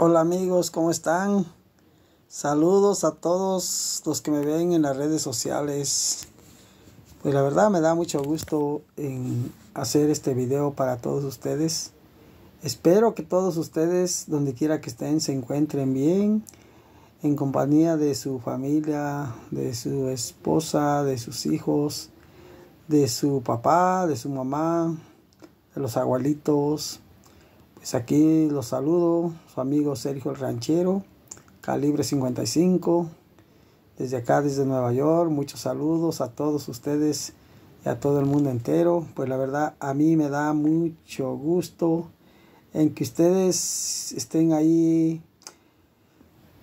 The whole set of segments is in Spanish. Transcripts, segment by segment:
Hola amigos, ¿cómo están? Saludos a todos los que me ven en las redes sociales. Pues la verdad me da mucho gusto en hacer este video para todos ustedes. Espero que todos ustedes, donde quiera que estén, se encuentren bien, en compañía de su familia, de su esposa, de sus hijos, de su papá, de su mamá, de los abuelitos, pues aquí los saludo, su amigo Sergio el Ranchero, calibre 55, desde acá, desde Nueva York. Muchos saludos a todos ustedes y a todo el mundo entero. Pues la verdad, a mí me da mucho gusto en que ustedes estén ahí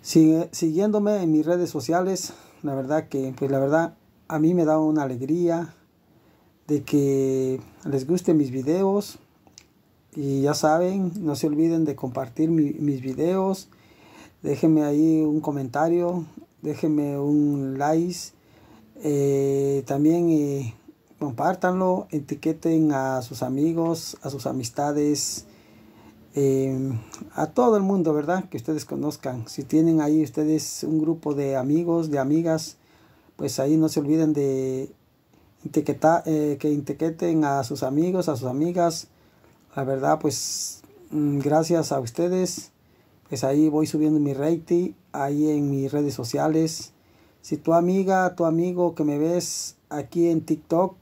siguiéndome en mis redes sociales. La verdad que, pues la verdad, a mí me da una alegría de que les gusten mis videos. Y ya saben, no se olviden de compartir mis videos. Déjenme ahí un comentario, déjenme un like. Eh, también eh, compártanlo, etiqueten a sus amigos, a sus amistades, em, a todo el mundo, ¿verdad? Que ustedes conozcan. Si tienen ahí ustedes un grupo de amigos, de amigas, pues ahí no se olviden de etiquetar, eh, que etiqueten a sus amigos, a sus amigas la verdad pues mm, gracias a ustedes pues ahí voy subiendo mi rating ahí en mis redes sociales si tu amiga tu amigo que me ves aquí en TikTok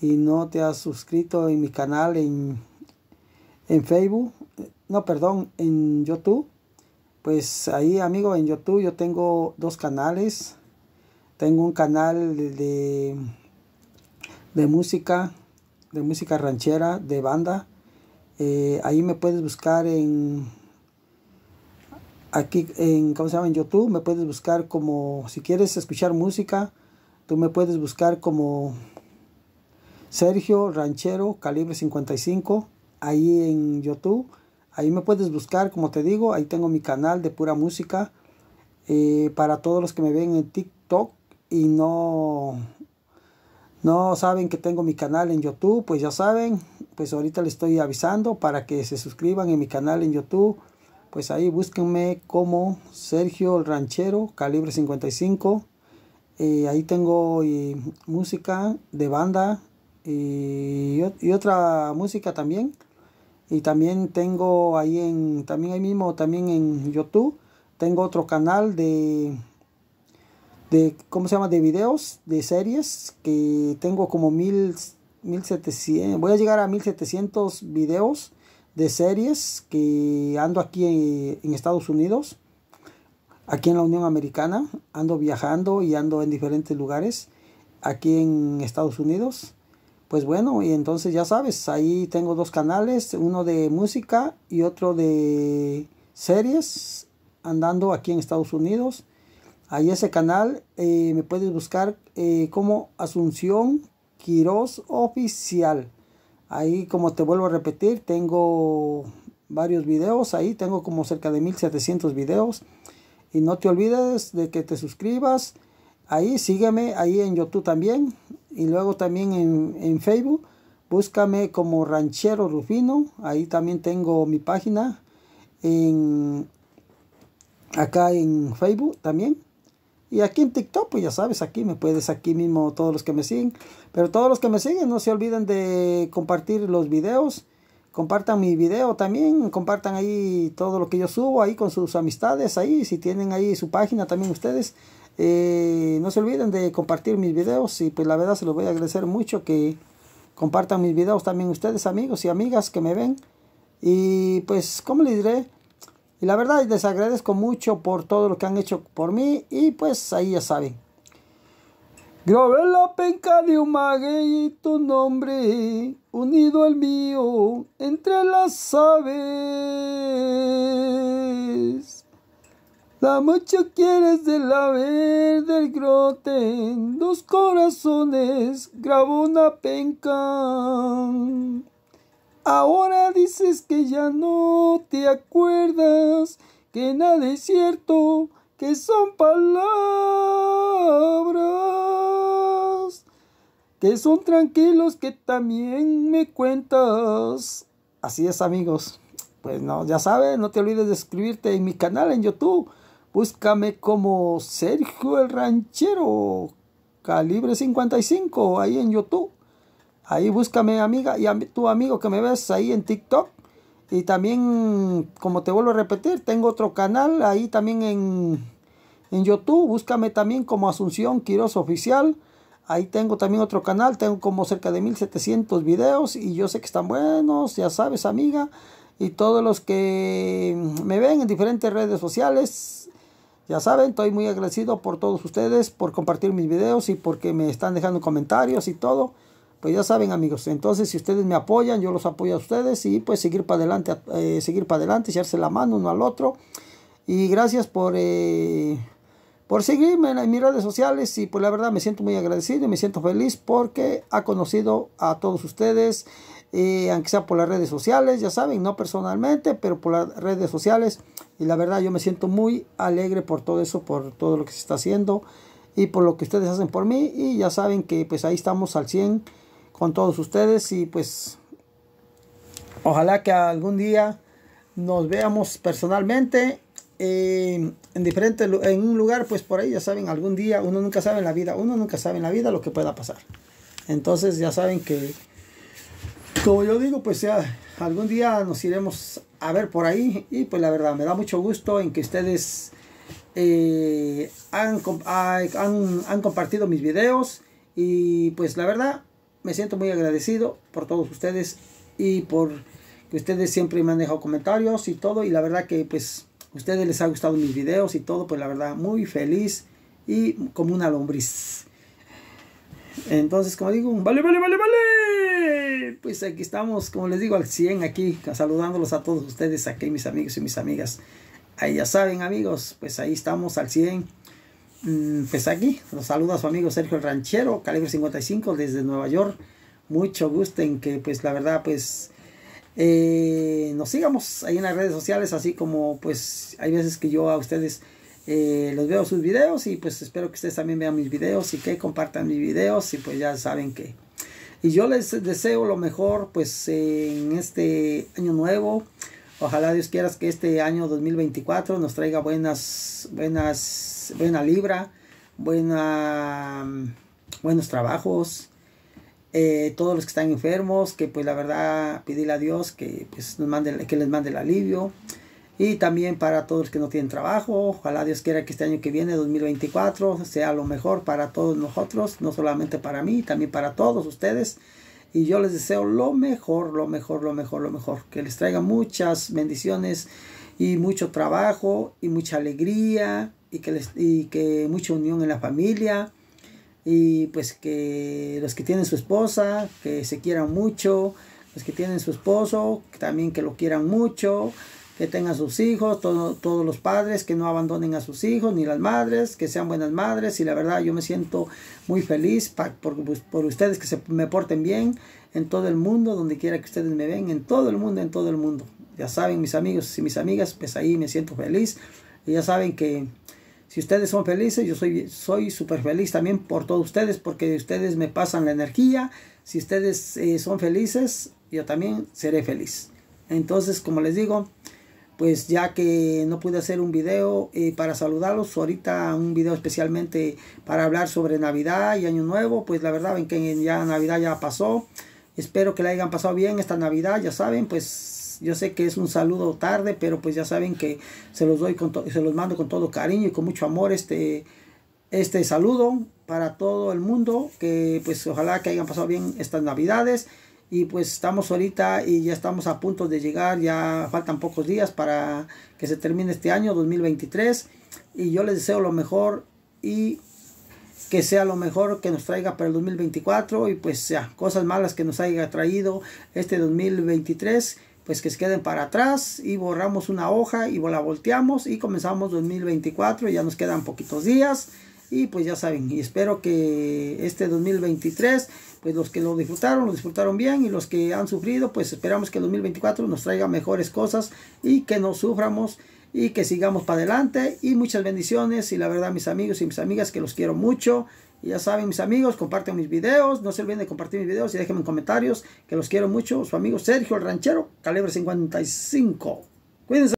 y no te has suscrito en mi canal en, Facebook no perdón en YouTube pues ahí amigo en YouTube yo tengo dos canales tengo un canal de de música de música ranchera de banda eh, ahí me puedes buscar en aquí en ¿cómo en YouTube, me puedes buscar como si quieres escuchar música, tú me puedes buscar como Sergio Ranchero Calibre 55 ahí en YouTube. Ahí me puedes buscar, como te digo, ahí tengo mi canal de pura música. Eh, para todos los que me ven en TikTok y no no saben que tengo mi canal en YouTube, pues ya saben, pues ahorita les estoy avisando para que se suscriban en mi canal en YouTube. Pues ahí búsquenme como Sergio el Ranchero, calibre 55. Eh, ahí tengo eh, música de banda eh, y, y, otra música también. Y también tengo ahí en, también ahí mismo, también en YouTube, tengo otro canal de de cómo se llama de videos de series que tengo como mil 1700 voy a llegar a 1700 videos de series que ando aquí en, en, Estados Unidos aquí en la Unión Americana ando viajando y ando en diferentes lugares aquí en Estados Unidos pues bueno y entonces ya sabes ahí tengo dos canales uno de música y otro de series andando aquí en Estados Unidos Ahí ese canal eh, me puedes buscar eh, como Asunción Quiroz Oficial. Ahí como te vuelvo a repetir, tengo varios videos ahí, tengo como cerca de 1700 videos. Y no te olvides de que te suscribas. Ahí sígueme, ahí en YouTube también. Y luego también en, Facebook. Búscame como Ranchero Rufino. Ahí también tengo mi página acá en Facebook también. Y aquí en TikTok, pues ya sabes, aquí me puedes, aquí mismo todos los que me siguen. Pero todos los que me siguen, no se olviden de compartir los videos. Compartan mi video también, compartan ahí todo lo que yo subo ahí con sus amistades, ahí si tienen ahí su página también ustedes. Eh, no se olviden de compartir mis videos y pues la verdad se los voy a agradecer mucho que compartan mis videos también ustedes amigos y amigas que me ven. Y pues, ¿cómo les diré? Y la verdad les agradezco mucho por todo lo que han hecho por mí y pues ahí ya saben. Grabé la penca de un maguey tu nombre, unido al mío, entre las aves. La mucho quieres de la verde el grote, dos corazones, grabó una penca. Ahora dices que ya no te acuerdas, que nada es cierto, que son palabras, que son tranquilos que también me cuentas. Así es amigos, pues no, ya sabes, no te olvides de suscribirte en mi canal en YouTube. Búscame como Sergio el Ranchero, calibre 55, ahí en YouTube. Ahí búscame amiga y tu amigo que me ves ahí en TikTok. Y también, como te vuelvo a repetir, tengo otro canal ahí también en, en YouTube. Búscame también como Asunción Quiroz Oficial. Ahí tengo también otro canal, tengo como cerca de 1700 videos y yo sé que están buenos, ya sabes amiga. Y todos los que me ven en diferentes redes sociales, ya saben, estoy muy agradecido por todos ustedes, por compartir mis videos y porque me están dejando comentarios y todo. Pues ya saben amigos, entonces si ustedes me apoyan, yo los apoyo a ustedes y pues seguir para adelante, eh, seguir para adelante, echarse la mano uno al otro. Y gracias por, eh, por seguirme en, mis redes sociales y pues la verdad me siento muy agradecido y me siento feliz porque ha conocido a todos ustedes, eh, aunque sea por las redes sociales, ya saben, no personalmente, pero por las redes sociales. Y la verdad yo me siento muy alegre por todo eso, por todo lo que se está haciendo y por lo que ustedes hacen por mí. Y ya saben que pues ahí estamos al 100 con todos ustedes y pues ojalá que algún día nos veamos personalmente eh, en diferente en un lugar pues por ahí ya saben algún día uno nunca sabe en la vida uno nunca sabe en la vida lo que pueda pasar entonces ya saben que como yo digo pues ya algún día nos iremos a ver por ahí y pues la verdad me da mucho gusto en que ustedes eh, han compartido mis videos y pues la verdad me siento muy agradecido por todos ustedes y por que ustedes siempre me han dejado comentarios y todo. Y la verdad que pues a ustedes les ha gustado mis videos y todo. Pues la verdad muy feliz y como una lombriz. Entonces, como digo, vale, vale, vale, vale. Pues aquí estamos, como les digo, al 100 aquí, saludándolos a todos ustedes, aquí mis amigos y mis amigas. Ahí ya saben, amigos, pues ahí estamos al 100 Mm, pues aquí Los saluda su amigo Sergio el Ranchero, calibre 55 desde Nueva York. Mucho gusto en que, pues, la verdad, pues, eh, nos sigamos ahí en las redes sociales, así como, pues, hay veces que yo a ustedes eh, los veo sus videos y, pues, espero que ustedes también vean mis videos y que compartan mis videos y, pues, ya saben que. Y yo les deseo lo mejor, pues, en este año nuevo. Ojalá Dios quiera que este año 2024 nos traiga buenas, buenas, buena libra, buena, buenos trabajos. Eh, todos los que están enfermos, que pues la verdad pedirle a Dios que, pues, que les mande el alivio. Y también para todos los que no tienen trabajo, ojalá Dios quiera que este año que viene, 2024, sea lo mejor para todos nosotros, no solamente para mí, también para todos ustedes. Y yo les deseo lo mejor, lo mejor, lo mejor, lo mejor. Que les traiga muchas bendiciones y mucho trabajo y mucha alegría y que, les, y que mucha unión en la familia. Y pues que los que tienen su esposa, que se quieran mucho. Los que tienen su esposo, también que lo quieran mucho que tengan sus hijos, todos los padres que no abandonen a sus hijos, ni las madres, que sean buenas madres. Y la verdad, yo me siento muy feliz por, pues, por, ustedes que se me porten bien en todo el mundo, donde quiera que ustedes me ven, en todo el mundo, en todo el mundo. Ya saben, mis amigos y mis amigas, pues ahí me siento feliz. Y ya saben que si ustedes son felices, yo soy soy súper feliz también por todos ustedes, porque ustedes me pasan la energía. Si ustedes eh, son felices, yo también seré feliz. Entonces, como les digo, pues ya que no pude hacer un video eh, para saludarlos, ahorita un video especialmente para hablar sobre Navidad y Año Nuevo, pues la verdad ven que ya Navidad ya pasó, espero que la hayan pasado bien esta Navidad, ya saben, pues yo sé que es un saludo tarde, pero pues ya saben que se los doy con se los mando con todo cariño y con mucho amor este este saludo para todo el mundo, que pues ojalá que hayan pasado bien estas Navidades y pues estamos ahorita y ya estamos a punto de llegar, ya faltan pocos días para que se termine este año 2023 y yo les deseo lo mejor y que sea lo mejor que nos traiga para el 2024 y pues sea cosas malas que nos haya traído este 2023 pues que se queden para atrás y borramos una hoja y la volteamos y comenzamos 2024 ya nos quedan poquitos días y pues ya saben y espero que este 2023 pues, los que lo disfrutaron, lo disfrutaron bien y los que han sufrido, pues esperamos que el 2024 nos traiga mejores cosas y que no suframos y que sigamos para adelante y muchas bendiciones y la verdad mis amigos y mis amigas que los quiero mucho y ya saben mis amigos comparten mis videos no se olviden de compartir mis videos y déjenme en comentarios que los quiero mucho su amigo Sergio el Ranchero calibre 55 cuídense